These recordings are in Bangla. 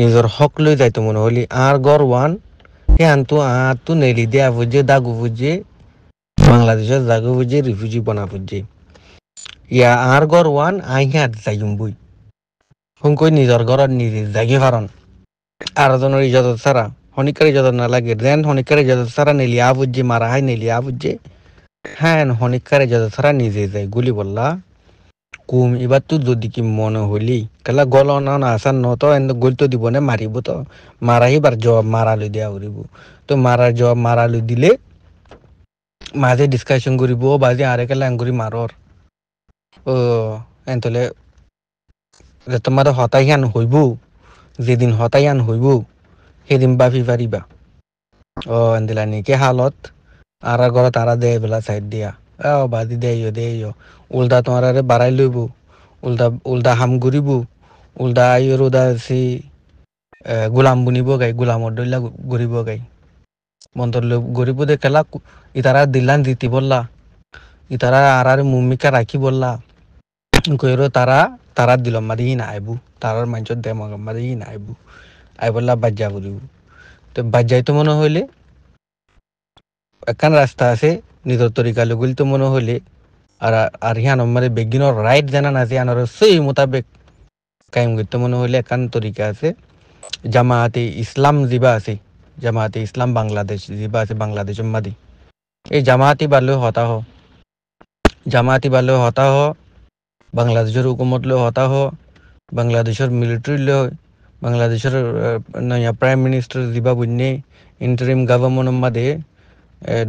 নিজের হক লই যায় তো মনে হলি আর গড় ওয়ান হে আনতো আঁতো নেলি দিয়া বুঝে দাগু বুঝে বাংলাদেশের দাগু বুঝে রিফিউজি বনা বুঝে ইয়া আর গড় ওয়ান আই আর যাইম বই হুঙ্কই নিজৰ ঘৰত নিজে জাগি পারন আর জনের ইজত ছাড়া হনিকার ইজত না লাগে রেন হনিকার ইজাজত ছাড়া নেলি আ বুঝে মারা হাই নেলি আ বুঝে হ্যাঁ হনিকার ইজত ছাড়া নিজে যায় গুলি বললা কুম এবার তো যদি কি মনে হলি কেলা গল না না ন নত এন গল তো দিব না মারিব তো মারাই বার জবাব মারালো দিয়া উড়িব তো মারার জবাব মারালো দিলে মাঝে ডিসকাশন করিব ও বাজে আরে কেলা এঙ্গুরি মারর ও এনতলে তোমার হতাইয়ান হইব যেদিন হতাইয়ান হইব সেদিন বাফি পারিবা ও এন্দিলা নেকি হালত আরা ঘৰত আৰা দে বেলা চাইড দিয়া অ বাদি দে দেইও উল্টা তোমার আরে বাড়াই লইব উল্টা উল্টা হাম ঘুরিব উল্টা আইও রোদা সে গোলাম বুনিব গাই গোলামর দৈলা ঘুরিব গাই মন্তর লৈ ঘুরিব দে কেলা ইতারা দিলান দিতি বললা ইতারা আর আর মুমিকা রাখি বললা কইরো তারা তারা দিল মারি না আইবু তারার মাঞ্চত দে মারি না আইবু আই বললা বাজ্জা ঘুরিব তো বাজ্জাই তো মনে হইলে একখান রাস্তা আছে নিজের তরিকা লগুলি তো মনে হলে আর আর হিয়ান মানে বেগিনর রাইট জানা না যে আনার সেই মোতাবেক কায়েম করতে মনে হলে একখান তরিকা আছে জামায়াতে ইসলাম জিবা আছে জামায়াতে ইসলাম বাংলাদেশ জিবা আছে বাংলাদেশ মাদি এই জামায়াতি বালো হতাহ জামায়াতি বালো হতাহ বাংলাদেশের হুকুমত লো হতাহ বাংলাদেশের মিলিটারি লো বাংলাদেশের নয়া প্রাইম মিনিস্টার যিবা বুঝনি ইন্টারিম গভর্নমেন্ট মাদে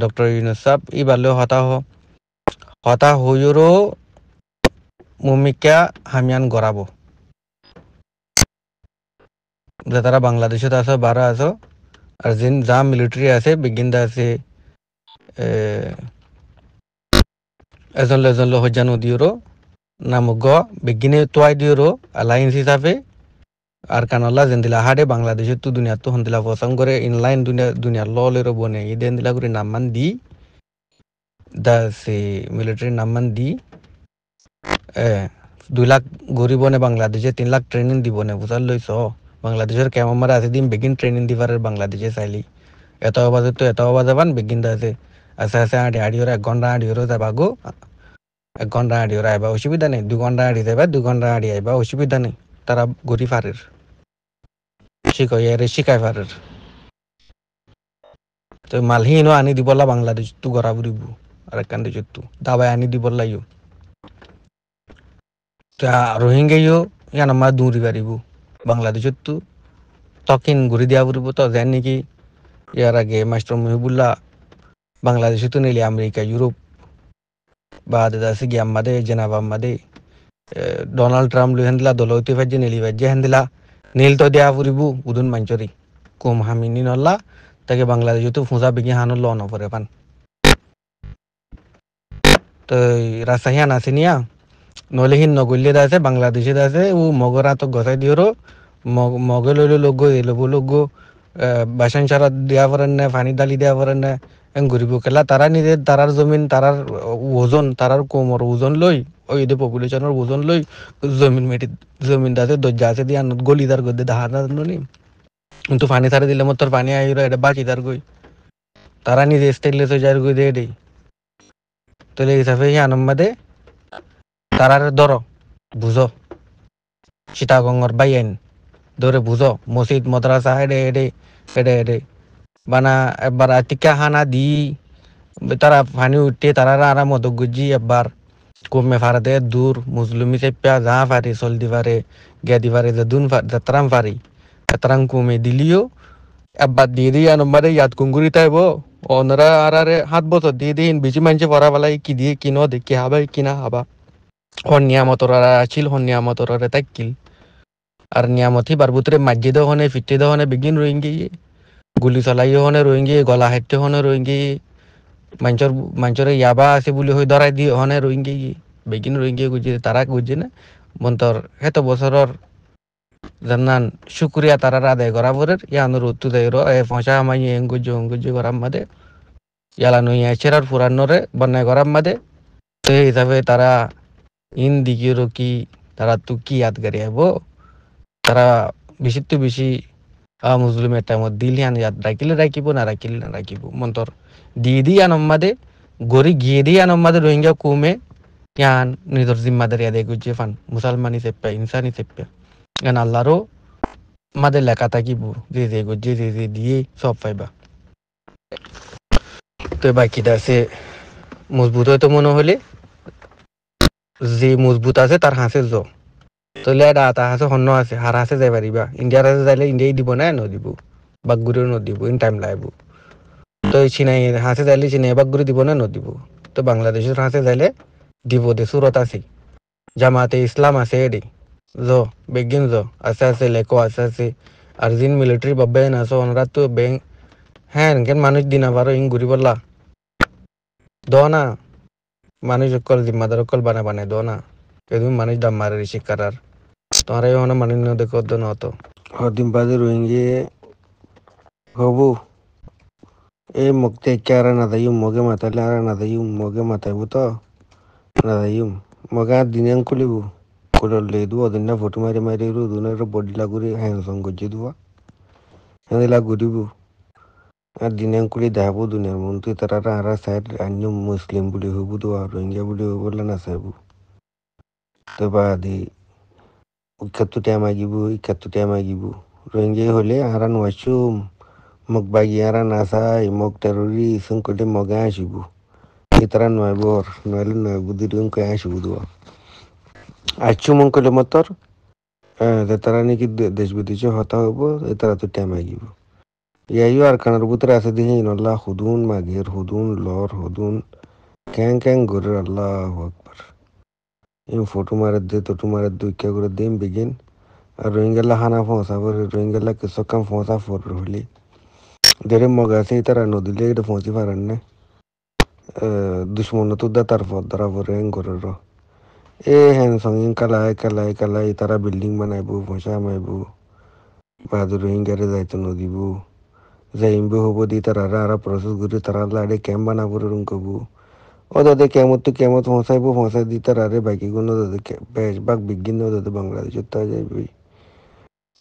ডক্টৰ ইউনুছ চাব ই বালেও হতাহ হতাশ হৈৰো ভূমিকা হামিয়ান গড়াব যে তারা বাংলাদেশত আছো বারা আছো আর জিন যা মিলিটারি আছে বিগিন্দা আছে এজন এজন হজ্জা নদীরও নামক বিগিনে তোয়াই দিয়েরও অ্যালায়েন্স হিসাবে আর কানাল্লা যেন দিলা হাডে বাংলাদেশের তো দুনিয়া তো হন দিলা পছন্দ করে ইনলাইন দুনিয়া দুনিয়ার লের বনে ই দেন দিলা করে নাম্মান দি দা সে মিলিটারি নাম্মান দি দুই লাখ গরিব নে বাংলাদেশে তিন লাখ ট্রেনিং দিব নে বুঝার লইস বাংলাদেশের ক্যামামার আছে দিন বেগিন ট্রেনিং দিবার বাংলাদেশে চাইলি এত বাজে তো এত বাজে বান বেগিন দা আছে আছে আছে আড়ি আড়ি ওরা এক ঘন্টা আড়ি ওরা যাবা গো এক ঘন্টা আড়ি ওরা আইবা অসুবিধা নেই দু ঘন্টা আড়ি যাবা দু ঘন্টা আড়ি আইবা অসুবিধা নেই তারা গরিব আরের ठीक है यार शिकाय फारर तो माल ही इनो आनी दिबोला बांग्लादेश तू गरा बुरीबु अरे कंदे जो तू दावा आनी दिबोला यो तो आ रोहिंगे यो या नम्मा दूर बारीबु बांग्लादेश जो तू तोकिन गुरी दिया बुरीबु तो जैन की यार अगे मास्टर मुहिबुल्ला बांग्लादेश तू नहीं अमेरिका यूरोप बाद दासी गया मदे जनाब मदे डोनाल्ड ट्रंप लुहेंदला নীল তো দিয়া ফুরিবু উদুন মাঞ্চরি কুম হামিনি নল্লা তাকে বাংলাদেশ তো ফুঁজা বিঘি হানো ল নপরে পান তো রাজশাহিয়া নাচিনিয়া নহলে সি নগলিয়ে আছে বাংলাদেশে আছে ও মগরাতক গছাই দিয়ৰ মগে লৈ লৈ লগ গৈ ল'ব লগ গৈ বাসন সারা দিয়া পরেন না ফানি ডালি দিয়া পরেন না ঘুরিব খেলা তারা নিজের তারার জমিন তারার ওজন তারার কোমর ওজন লই ওইদে পপুলেশনের বুঝন লই জমিন মেটি জমিন দাতে দজ্জা আছে আনত গলিদার দার দাহার না নলি কিন্তু পানি তারে দিলে মতর পানি আইর এটা দার গই তারা নিজে স্টাইলে তো যার গই দে দেই তোলে হিসাবে হি আনম্মাদে তারার ধরো বুঝো সীতাগঙ্গর বাই আইন ধরে বুঝো মসজিদ মাদ্রাসা এডে এডে এডে এডে বানা এবার টিকা হানা দি তারা পানি উঠে তারা আরাম মতো গুজি এবার come farate dur muslimi seppia যা পারে চলতে পারে গেদি পারে যদুন যাত্রাম পারি যাত্রাম কমে দিলিও একবার দিয়ে দিয়ে নম্বরে ইয়াদ কুঙ্গুরি তাইব অনরা আর আরে হাত বছর দিয়ে দিন বেশি মানুষে পড়া বেলায় কি দিয়ে কি ন দেখি হাবা কি না হাবা হন নিয়ামতর আছিল হন নিয়ামতর তাইকিল আর নিয়ামতি বারবুতরে মাজিদ হনে ফিটিদ হনে বিগিন রোহিঙ্গি গুলি চলাই হনে রোহিঙ্গি গলা হেটে হনে রোহিঙ্গি মাঞ্চর মাঞ্চরে ইয়াবা আছে বুলি হয়ে ধৰাই দি হনে নাই গিয়ে বেগিন ৰোহিংগী গুজি তারা গুজি না বন্তর হেত বছৰৰ জান্নান শুক্রিয়া তারা আদায় করা পরে ইয়ানো রত্তু দেয় ফসা আমাই এঙ্গুজ গুজি করার মাদে ইয়ালা ইয়াছের আর ফুরান্নরে বন্যায় করার মাদে তো এই হিসাবে তারা ইন দিকে কি তারা তু কি ইয়াদ করিয়াব তারা বেশি তো বেশি মুজলিমের টাইমত দিলি আন ইয়াত রাখিলে রাখিব না রাখিলে না রাখিব মন্তর দি দি আনম্মাদে গরি গিয়ে দি আনম্মাদে রোহিঙ্গা কুমে ইয়ান নিজর জিম্মাদারি আদায় করছে ফান মুসলমানি চেপ্পা ইনসানি চেপ্পা গান আল্লাহরও মাদে লেখা থাকিব যে যে করছে যে যে দিয়ে সব পাইবা তো বাকিটা আছে মজবুত হয়তো মনে হলে যে মজবুত আছে তার হাঁসের জ তলে এটা আতা সন্ন আছে হারা আছে যাই পারিবা ইন্ডিয়ার আছে যাইলে ইন্ডিয়াই দিব না নদিব বাগুরিও নদিব ইন টাইম লাইব তো চিনাই হাঁসে যাইলে চিনাই বাগুরি দিব না নদিব তো বাংলাদেশের হাঁসে যাইলে দিব দে সুরত আছে জামাতে ইসলাম আছে এডি জ বেগিন জ আছে আছে লেকো আছে আছে আর জিন মিলিটারি বাবে না আছো অনরা তো ব্যাংক হ্যাঁ কেন মানুষ দিন আবার ইং ঘুরি বললা দ না মানুষ অকল জিম্মাদার অকল বানা বানায় দ না কেদিন মানুষ দাম মারে রিসিক করার তোমার এই অনেক মানুষ না দেখো অর্ধ নত হদিন বাদে রোহিঙ্গি হবু এ মুক্তি তে আর না দাইম মগে মাতালে আর না দাইম মগে মাতাইবু তো না দাইম মগে আর দিনে খুলিবু কুললে দু অদিন না ফটো মারি মারি রু দুনের বডি লাগুরি হ্যান্ডসং গজি দুয়া হ্যাঁ লাগুরিবু আর দিনাঙ্কুলি দেখাবো দুনিয়ার তুই তারা আর সাইড অন্য মুসলিম বলে হবু তো আর রোহিঙ্গা বলে হবু না সাহেবু ತಬಾದಿ ಇಪ್ಪತ್ತು ಟೈಮ್ ಆಗಿವು ಇಪ್ಪತ್ತು ಟೈಮ್ ಆಗಿವು ರೋಹಿಂಗ್ಯ ಹೊಲೆ ಆರಾನ್ ವರ್ಷು ಮಗ್ ಬಾಗಿ ಯಾರಾನ್ ಆಸಾಯ್ ಮಗ್ ಟೆರೋರಿ ಸಂಕೊಟೆ ಮಗ ಆಶಿಬು ಈ ಥರ ನೋಯ್ಬೋರ್ ನೋಯ್ಲು ನೋಯ್ಬುದಿರಿ ಕೈ ಆಶಿಬುದು ಅಚ್ಚು ಮಂಕೊಲೆ ಮತ್ತೋರ್ ತರಾನಿಕಿ ದೇಶ ವಿದೇಶ ಹೊತ ಹೋಗು ಈ ಥರ ತು ಟೈಮ್ ಆಗಿವು ಯಾಯು ಆರ್ ಕಣರ್ ಬುತ್ರ ಆಸದಿ ಏನಲ್ಲ ಹುದೂನ್ ಮಾಗೇರ್ ಹುದೂನ್ ಲೋರ್ ಹುದೂನ್ ಕ್ಯಾಂಗ್ ಕ್ಯಾಂಗ್ ಗುರ್ರ ಅಲ್ಲಾಹು ಅಕ್ಬರ್ ফটো মারাত দে তো মারাত দুই কে করে দিন বিগিন আর রোহিঙ্গালা হানা ফোঁসা করে রোহিঙ্গালা কিছু কাম ফোঁসা ফোর হলি দেরে মগা সেই তারা নদীলে এটা ফোঁসি পারেন না দুশ্মন তো দা পথ ধরা পরে করে র এ হ্যাঁ সঙ্গে কালাই কালাই কালাই তারা বিল্ডিং বানাইবো ফোঁসা মাইবো বাদ রোহিঙ্গারে যাইতো নদীবো যাইমবো হবো দি তারা আর প্রসেস করে তারা লাড়ে ক্যাম্প বানাবো রুম কবু অদাদে কেমত কেমত ফসাইবো ফসাই দি তার আরে বাকি গুলো দাদা বেশ বাক বিজ্ঞান দাদা বাংলাদেশ তা যাইবি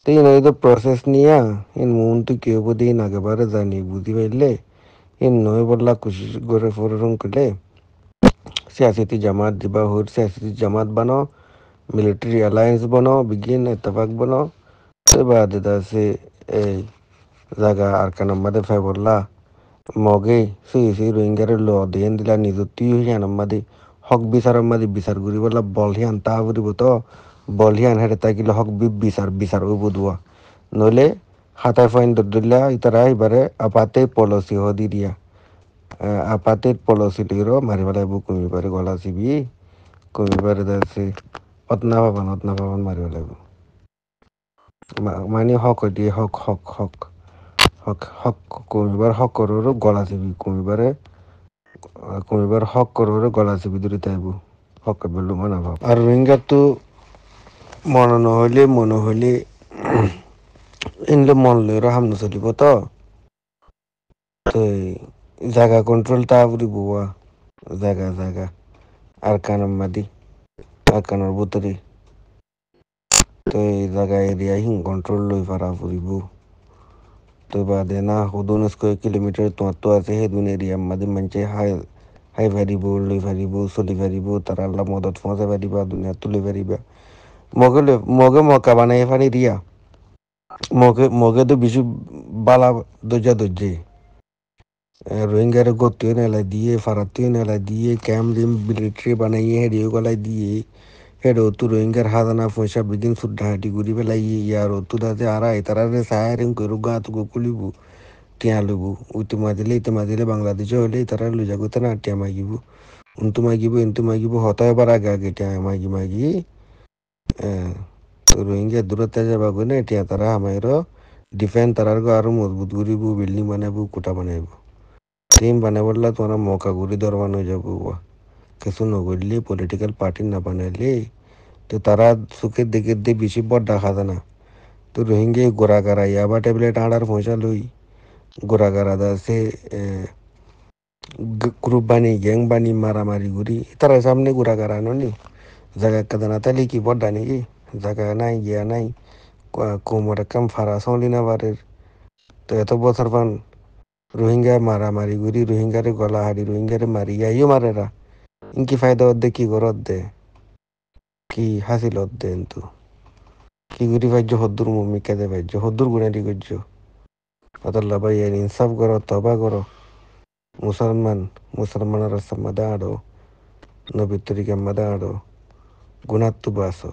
তো ইন তো প্রসেস নিয়া ইন মন তো কেউ বোধ ইন আগেবারে জানি বুঝি পাইলে ইন নয় বললা খুশি করে ফোর রং করলে সিয়াসতি জামাত দিবা হোর সিয়াসতি জামাত বানো মিলিটারি অ্যালায়েন্স বানো বিজ্ঞান এতফাক বানো সে বাদ দাদা সে এই জায়গা আর কেন কানাম্বাদে ফাইবল্লা মগে চুই চুই ৰোহিংগাৰে লদিয়েন দিলা নিযুক্তি হিয়ান মাদি হক বিচাৰ মাদি বিচাৰ কৰিব লা বলহিয়ান তা বুলিব তো বলহিয়ান হেৰে তাকিলে হক বি বিচাৰ বিচাৰ হৈ বুধোৱা নহ'লে হাতে ফাইন দুদুলা ইতাৰা এইবাৰে আপাতে পলচি হ দি দিয়া আপাতে পলচি লিৰ মাৰিব লাগিব কমিবাৰে গলা চিবি কমিবাৰে তাৰপিছত অতনা পাবান অতনা পাবান মাৰিব লাগিব মানে হক দিয়ে হক হক হক কমিবাৰ সকৰৰো গলা চেপি কমিবাৰে কমিবাৰ সকৰৰো গলা চেপি ধৰি তাইবোৰ সকে বেলু মানা ভাৱ আৰু ৰোহিংগাটো মন নহ'লে মন হ'লে এনেলে মন লৈ আৰু সামনে চলিব ত জাগা কণ্ট্ৰল তাৰ বুলি বোৱা জাগা জাগা আৰ কাণৰ মাটি আৰ কাণৰ বুটৰি তই জাগা এৰিয়া সি কণ্ট্ৰল লৈ পাৰা ফুৰিব तोबा देना खुदून उसको किलोमीटर तो तो आते है दुने रिया मद मंचे हाय हाय भैरिबो लुई भैरिबो सोली भैरिबो तारा अल्लाह मदद फोंसे भैरिबा दुनिया तुले भैरिबा मगे मगे मौका बनाए फानी रिया মগে মগে তো বেশি বালা দরজা দরজে রোহিঙ্গারে গতিও নেলা দিয়ে ফারাতিও নেলা দিয়ে ক্যাম্প মিলিটারি বানাইয়ে হেডিও গলায় দিয়ে এডো তু রোহিঙ্গার হাজানা ফয়সা বিদিন সুদ্ধা হাটি ঘুরি পেলাই ইয়ার তু দাতে আরা এতারারে সাহারেন কইরু গা তুকু কুলিবু টিয়া লুবু উতি মাদিলে ইতে মাদিলে বাংলাদেশে হলে এতারা লুজা গোতে না টিয়া মাগিবু উন্তু মাগিবু এন্তু মাগিবু হতায় এবার আগে আগে টিয়া মাগি মাগি রোহিঙ্গা দূরত্বে যাবা না টিয়া তারা আমাইর ডিফেন্স তারার গো আরো মজবুত করিবু বিল্ডিং বানাবু কোটা বানাইবু টিম বানাবলা তোমার মৌকা ঘুরি দরবানো যাবো নগরলি পলিটিক্যাল পার্টি না বানাইলে তো তারা চোখের দিকে দিয়ে বেশি বড় দেখা জানা তো রোহিঙ্গা গোরা গারা ইয়াবা ট্যাবলেট আড়ার পয়সা লই গোরা গারা দাসে গ্রুপ বানি গ্যাং বানি মারামারি ঘুরি তারা সামনে গোরা গারা নি জায়গা কাদানা তালি কি বড্ডা নাকি জায়গা নাই গিয়া নাই কোমর কাম ফারা সলি না বারের তো এত বছর পান রোহিঙ্গা মারামারি ঘুরি রোহিঙ্গারে গলা হারি রোহিঙ্গারে মারি ইয়াইও মারেরা কি ফায়দা অর্ধে কি কর অর্ধে কি হাসিল অর্ধে কিন্তু কি গুরি ভাইজ হদ্দুর মম্মি কেঁদে ভাইজ হদ্দুর গুণারি করছ আদাল্লা ভাই ইনসাফ করো তবা করো মুসলমান মুসলমানের রাস্তা আড়ো নবী তরিকে মাদা আড়ো গুণাত্ম বাসো